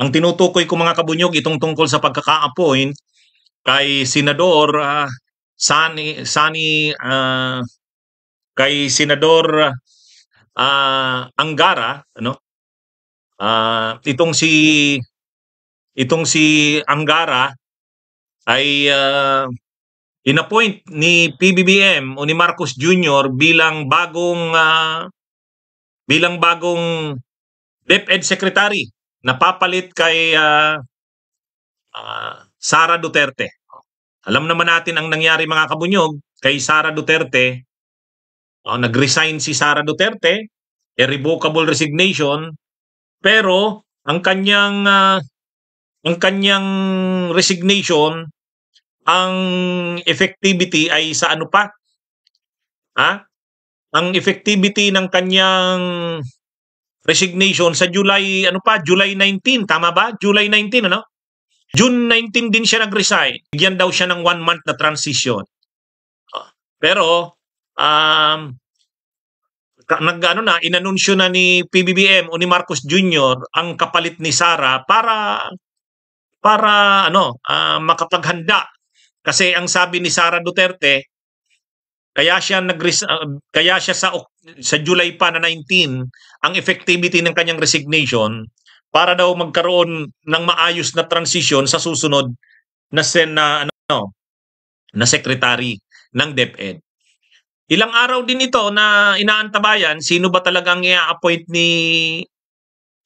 Ang tinutukoy ko mga kabunyog itong tungkol sa pagkaka-appoint kay Senador uh, ah, Sunny, Sani uh, kay Senador uh, Angara ano uh, itong si itong si Angara ay uh, inappoint ni PBBM o ni Marcos Jr bilang bagong uh, bilang bagong DepEd secretary napapalit kay uh, uh, Sara Duterte. Alam naman natin ang nangyari mga kabunyog kay Sara Duterte. Uh, nag-resign si Sara Duterte, irrevocable resignation, pero ang kanyang uh, ang kanyang resignation ang effectivity ay sa ano pa? Ha? Ang effectivity ng kanyang resignation sa July, ano pa, July 19, tama ba? July 19, ano? June 19 din siya nagresign Bigyan daw siya ng one month na transition. Ah, pero, um, nag, ano na, inanunsyo na ni PBBM o ni Marcos Jr. ang kapalit ni Sara para para ano uh, makapaghanda kasi ang sabi ni Sara Duterte kaya siya nag uh, kaya siya sa sa July pa na 19 ang effectivity ng kanyang resignation para daw magkaroon ng maayos na transition sa susunod na sen na ano na secretary ng DepEd. Ilang araw din ito na inaantabayan sino ba talagang i-appoint ni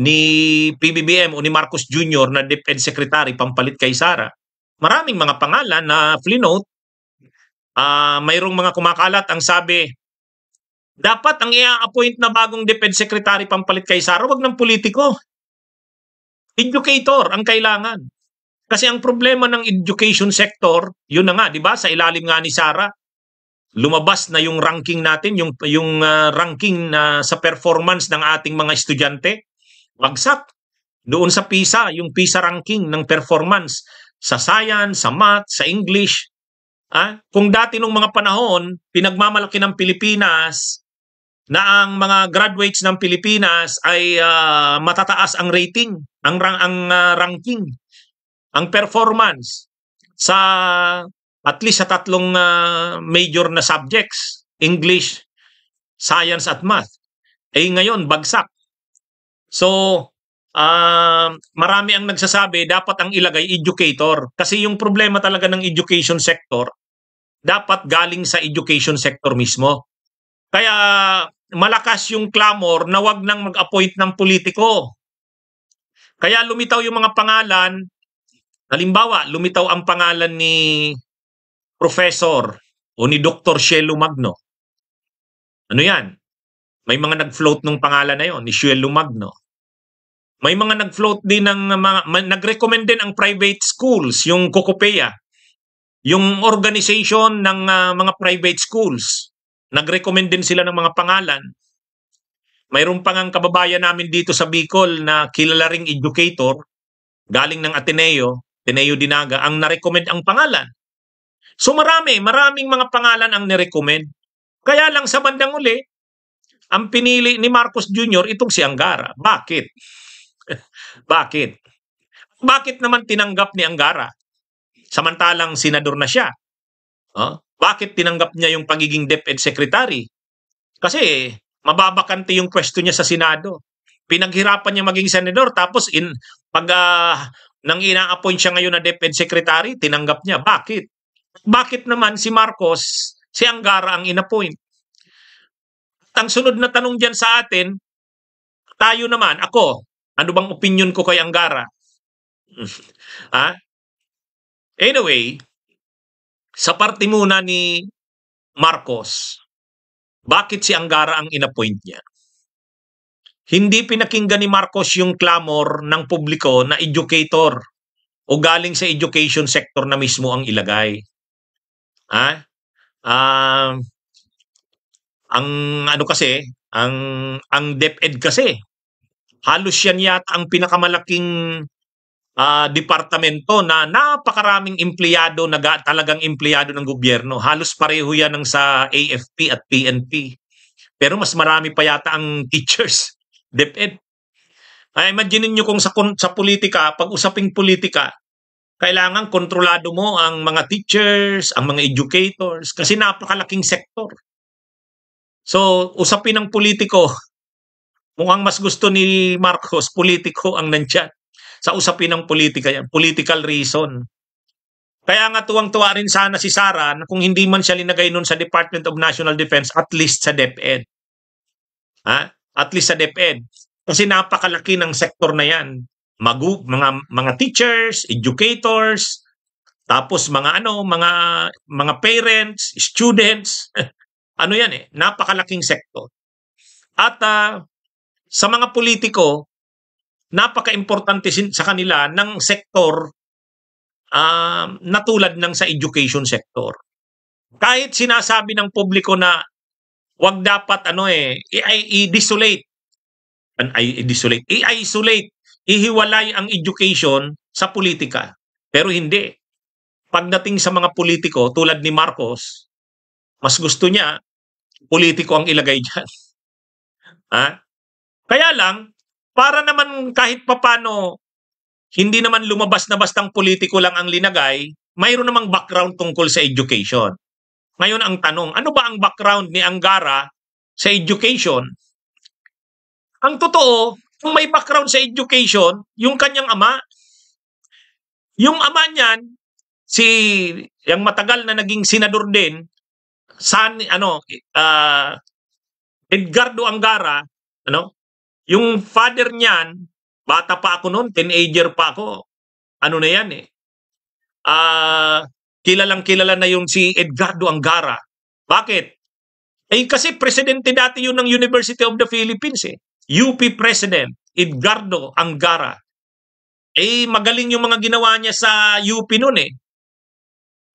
ni PBBM o ni Marcos Jr. na DepEd secretary pampalit kay Sara. Maraming mga pangalan na flinote uh, mayroong mga kumakalat ang sabi, dapat ang i-appoint na bagong defense secretary pampalit kay Sara, wag ng politiko. Educator ang kailangan. Kasi ang problema ng education sector, yun na nga, di ba? Sa ilalim nga ni Sara, lumabas na yung ranking natin, yung yung uh, ranking na uh, sa performance ng ating mga estudyante. Wagsak. doon sa PISA, yung PISA ranking ng performance sa science, sa math, sa English, Ah, kung dati nung mga panahon, pinagmamalaki ng Pilipinas na ang mga graduates ng Pilipinas ay uh, matataas ang rating, ang rang ang uh, ranking, ang performance sa at least sa tatlong uh, major na subjects, English, Science at Math. Eh ngayon bagsak. So um, marami ang nagsasabi dapat ang ilagay educator kasi yung problema talaga ng education sector dapat galing sa education sector mismo. Kaya malakas yung clamor na wag nang mag-appoint ng politiko. Kaya lumitaw yung mga pangalan, halimbawa lumitaw ang pangalan ni Professor o ni Dr. Shelo Magno. Ano yan? May mga nag-float ng pangalan na yon ni Shelo Magno. May mga nag-float din ng mga, nag-recommend din ang private schools, yung Kokopea, yung organization ng uh, mga private schools. Nag-recommend din sila ng mga pangalan. Mayroon pang ang kababayan namin dito sa Bicol na kilala ring educator, galing ng Ateneo, Ateneo Dinaga, ang narecommend ang pangalan. So marami, maraming mga pangalan ang nirecommend. Kaya lang sa bandang uli, ang pinili ni Marcos Jr. itong si Angara. Bakit? Bakit? Bakit naman tinanggap ni Angara? Samantalang senador na siya. Huh? Bakit tinanggap niya yung pagiging DepEd Secretary? Kasi mababakante yung pwesto niya sa Senado. Pinaghirapan niya maging senador tapos in pag uh, nang ina-appoint siya ngayon na DepEd Secretary, tinanggap niya. Bakit? Bakit naman si Marcos, si Angara ang inappoint? At ang sunod na tanong diyan sa atin, tayo naman, ako, ano bang opinion ko kay Angara? ha? Anyway, sa parte muna ni Marcos, bakit si Angara ang inappoint niya? Hindi pinakinggan ni Marcos yung clamor ng publiko na educator o galing sa education sector na mismo ang ilagay. Ha? Uh, ang ano kasi, ang ang DepEd kasi halos yan yata ang pinakamalaking uh, departamento na napakaraming empleyado, na talagang empleyado ng gobyerno. Halos pareho yan ng sa AFP at PNP. Pero mas marami pa yata ang teachers, DepEd. Ay, imagine niyo kung sa, sa politika, pag usaping politika, kailangan kontrolado mo ang mga teachers, ang mga educators, kasi napakalaking sektor. So, usapin ng politiko, Mukhang mas gusto ni Marcos, politiko ang nandyan. Sa usapin ng politika yan, political reason. Kaya nga tuwang-tuwa rin sana si Sara kung hindi man siya linagay nun sa Department of National Defense, at least sa DepEd. Ha? At least sa DepEd. Kasi napakalaki ng sektor na yan. Magu mga mga teachers, educators, tapos mga ano, mga mga parents, students. ano yan eh, napakalaking sektor. At uh, sa mga politiko, napaka-importante sa kanila ng sektor uh, na tulad ng sa education sector. Kahit sinasabi ng publiko na wag dapat ano eh, i-isolate, i desolate i-isolate, ihiwalay ang education sa politika. Pero hindi. Pagdating sa mga politiko tulad ni Marcos, mas gusto niya politiko ang ilagay diyan. Ha? Kaya lang, para naman kahit papano hindi naman lumabas na bastang politiko lang ang linagay, mayroon namang background tungkol sa education. Ngayon ang tanong, ano ba ang background ni Angara sa education? Ang totoo, kung may background sa education, yung kanyang ama, yung ama niyan, si yung matagal na naging senador din, San ano, uh, Edgardo Angara, ano? Yung father niyan, bata pa ako noon, teenager pa ako. Ano na yan eh. Uh, kilalang kilala na yung si Edgardo Angara. Bakit? Eh kasi presidente dati yun ng University of the Philippines eh. UP President Edgardo Angara. Eh magaling yung mga ginawa niya sa UP noon eh.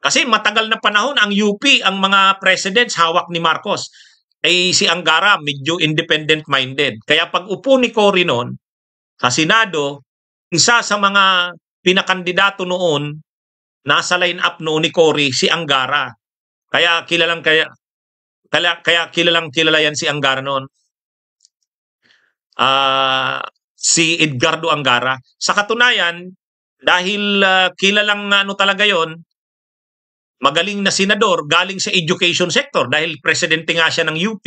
Kasi matagal na panahon ang UP, ang mga presidents hawak ni Marcos eh si Angara medyo independent-minded. Kaya pag upo ni Cory noon sa Senado, isa sa mga pinakandidato noon, nasa line up noon ni Cory si Angara. Kaya kilalang kaya kaya, kaya kilalang kilala yan si Angara noon. Uh, si Edgardo Angara. Sa katunayan, dahil uh, kilalang ano talaga yon magaling na senador galing sa education sector dahil presidente nga siya ng UP.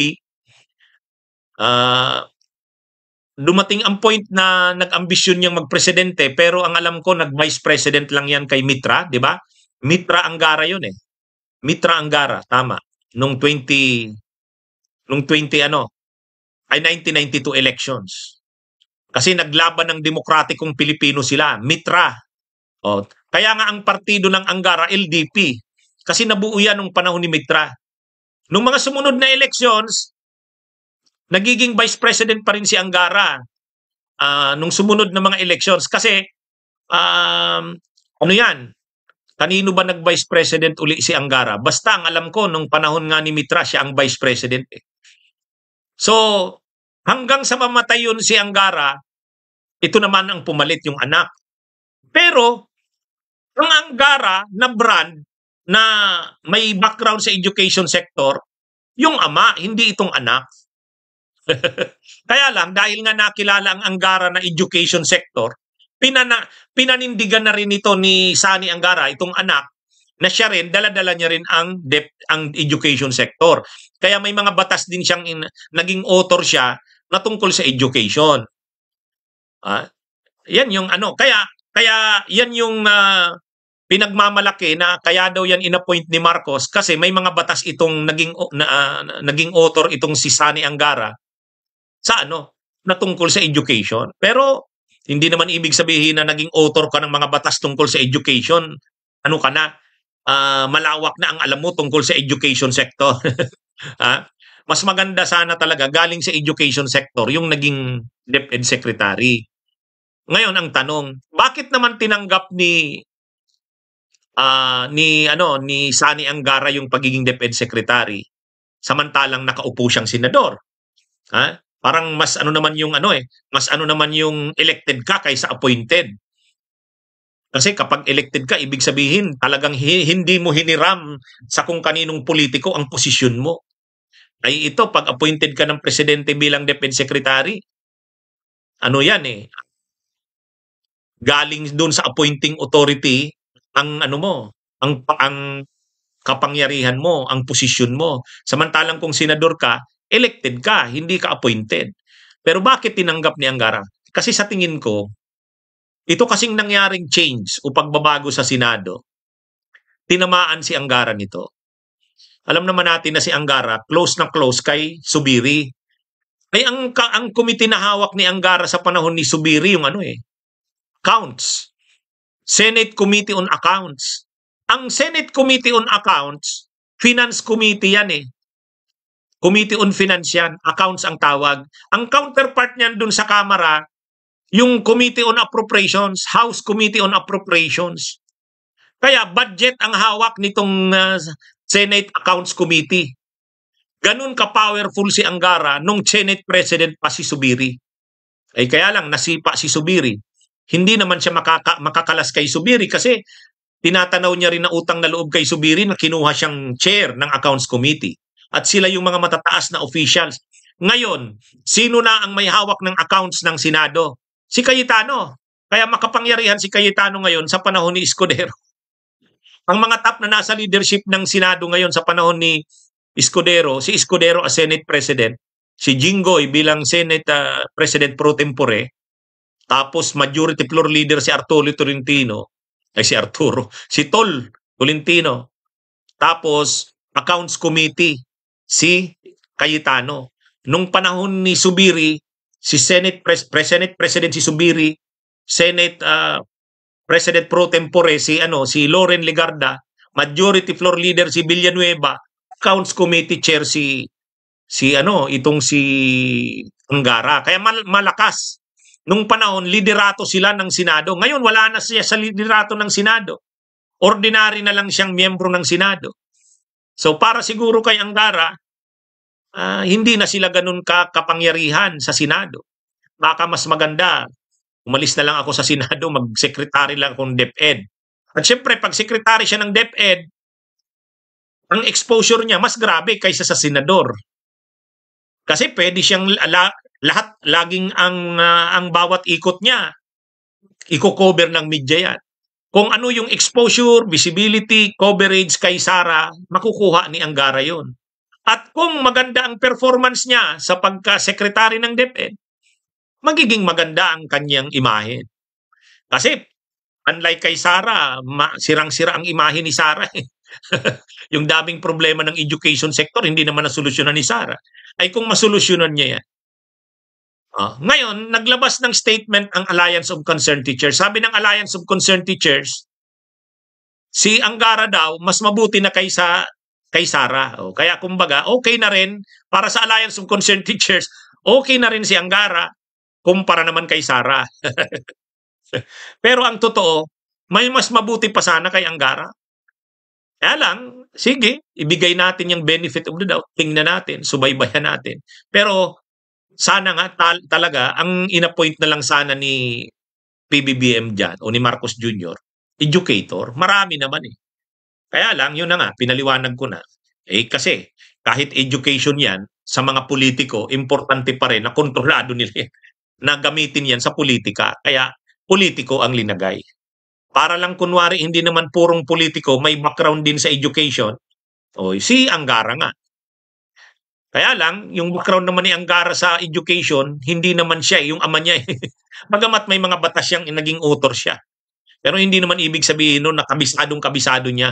Uh, ah, dumating ang point na nag-ambisyon niyang magpresidente pero ang alam ko nag-vice president lang yan kay Mitra, di ba? Mitra Angara yun eh. Mitra Angara, tama. Nung 20 nung 20 ano ay 1992 elections. Kasi naglaban ng demokratikong Pilipino sila, Mitra. O, oh, kaya nga ang partido ng Angara, LDP. Kasi nabuo yan nung panahon ni Mitra. Nung mga sumunod na elections, nagiging vice president pa rin si Angara uh, nung sumunod na mga elections. Kasi, um, ano yan? Kanino ba nag-vice president uli si Angara? Basta ang alam ko, nung panahon nga ni Mitra, siya ang vice president. Eh. So, hanggang sa mamatay yun si Angara, ito naman ang pumalit yung anak. Pero, ang Angara na brand, na may background sa education sector, yung ama, hindi itong anak. Kaya lang, dahil nga nakilala ang Angara na education sector, pinana, pinanindigan na rin ito ni Sani Angara, itong anak, na siya rin, daladala niya rin ang, dep, ang education sector. Kaya may mga batas din siyang, in, naging author siya na tungkol sa education. Ah, yan yung ano. Kaya, kaya yan yung uh, pinagmamalaki na kaya daw yan inappoint ni Marcos kasi may mga batas itong naging na, uh, naging author itong si Sani Angara sa ano natungkol sa education. Pero hindi naman ibig sabihin na naging author ka ng mga batas tungkol sa education. Ano ka na? Uh, malawak na ang alam mo tungkol sa education sector. ha? Mas maganda sana talaga galing sa education sector yung naging DepEd secretary. Ngayon ang tanong, bakit naman tinanggap ni uh, ni ano ni Sani Angara yung pagiging defense secretary samantalang nakaupo siyang senador. Ha? Parang mas ano naman yung ano eh, mas ano naman yung elected ka kaysa appointed. Kasi kapag elected ka, ibig sabihin talagang hindi mo hiniram sa kung kaninong politiko ang posisyon mo. Ay ito, pag appointed ka ng presidente bilang defense secretary, ano yan eh, galing doon sa appointing authority ang ano mo, ang ang kapangyarihan mo, ang posisyon mo. Samantalang kung senador ka, elected ka, hindi ka appointed. Pero bakit tinanggap ni Angara? Kasi sa tingin ko, ito kasing nangyaring change o pagbabago sa Senado, tinamaan si Angara nito. Alam naman natin na si Angara, close na close kay Subiri. Ay eh, ang, ang committee na hawak ni Angara sa panahon ni Subiri yung ano eh, counts. Senate Committee on Accounts. Ang Senate Committee on Accounts, Finance Committee yan eh. Committee on Finance yan, accounts ang tawag. Ang counterpart niyan dun sa Kamara, yung Committee on Appropriations, House Committee on Appropriations. Kaya budget ang hawak nitong uh, Senate Accounts Committee. Ganun ka-powerful si Angara nung Senate President pa si Subiri. Ay kaya lang nasipa si Subiri. Hindi naman siya makaka, makakalas kay Subiri kasi tinatanaw niya rin na utang na loob kay Subiri na kinuha siyang chair ng Accounts Committee. At sila yung mga matataas na officials. Ngayon, sino na ang may hawak ng accounts ng Senado? Si Cayetano. Kaya makapangyarihan si Cayetano ngayon sa panahon ni Escudero. Ang mga top na nasa leadership ng Senado ngayon sa panahon ni Escudero, si Escudero as Senate President, si Jinggoy bilang Senate uh, President pro tempore, tapos majority floor leader si Arturo Tolentino, ay si Arturo, si Tol Tolentino. Tapos accounts committee si Cayetano. Nung panahon ni Subiri, si Senate Pres Senate President si Subiri, Senate uh, President pro tempore si ano si Loren Legarda, majority floor leader si Villanueva, accounts committee chair si si ano itong si Angara. Kaya mal, malakas Nung panahon, liderato sila ng Senado. Ngayon, wala na siya sa liderato ng Senado. Ordinary na lang siyang miyembro ng Senado. So para siguro kay Angara, uh, hindi na sila ganun kapangyarihan sa Senado. Baka mas maganda, umalis na lang ako sa Senado, mag-secretary lang akong DepEd. At syempre, pag secretary siya ng DepEd, ang exposure niya mas grabe kaysa sa senador. Kasi pwede siyang la, lahat, laging ang, uh, ang bawat ikot niya, iko-cover ng media yan. Kung ano yung exposure, visibility, coverage kay Sara, makukuha ni Angara yon. At kung maganda ang performance niya sa pagka secretary ng DepEd, magiging maganda ang kanyang imahe. Kasi unlike kay Sara, sirang-sira ang imahe ni Sara. Eh. yung daming problema ng education sector, hindi naman nasolusyonan ni Sara. Ay kung masolusyonan niya yan, Uh, ngayon, naglabas ng statement ang Alliance of Concerned Teachers. Sabi ng Alliance of Concerned Teachers, si Angara daw mas mabuti na kaysa kay Sara. O, kaya kumbaga, okay na rin para sa Alliance of Concerned Teachers, okay na rin si Angara kumpara naman kay Sara. Pero ang totoo, may mas mabuti pa sana kay Angara. Kaya lang, sige, ibigay natin yung benefit of the doubt, tingnan natin, subaybayan natin. Pero sana nga tal- talaga ang inappoint na lang sana ni PBBM diyan o ni Marcos Jr., educator, marami naman eh. Kaya lang, yun na nga, pinaliwanag ko na. Eh kasi kahit education yan, sa mga politiko, importante pa rin na kontrolado nila yan, na gamitin yan sa politika. Kaya politiko ang linagay. Para lang kunwari hindi naman purong politiko, may background din sa education. O si Angara nga, kaya lang, yung background naman ni Angara sa education, hindi naman siya, eh, yung ama niya. Magamat eh. may mga batas siyang naging author siya. Pero hindi naman ibig sabihin nun no, na kabisadong kabisado niya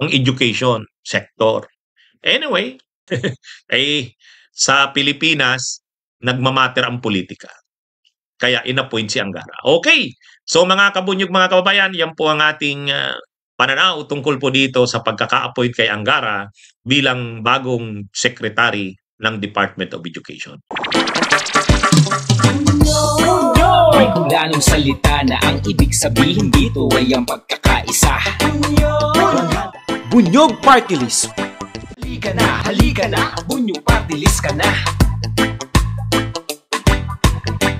ang education sector. Anyway, eh, sa Pilipinas, nagmamatter ang politika. Kaya inappoint si Angara. Okay, so mga kabunyog, mga kababayan, yan po ang ating uh, pananaw tungkol po dito sa pagkaka-appoint kay Angara bilang bagong secretary ng Department of Education. May kung salita na ang ibig sabihin dito ay ang pagkakaisa. Bunyog Party List Halika na, halika na, bunyog party list ka na.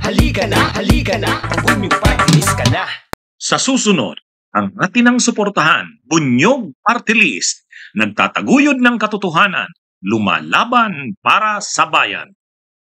Halika na, halika na, bunyog party list ka na. Sa susunod, ang atin suportahan, bunyog party list, nagtataguyod ng katotohanan, lumalaban para sa bayan.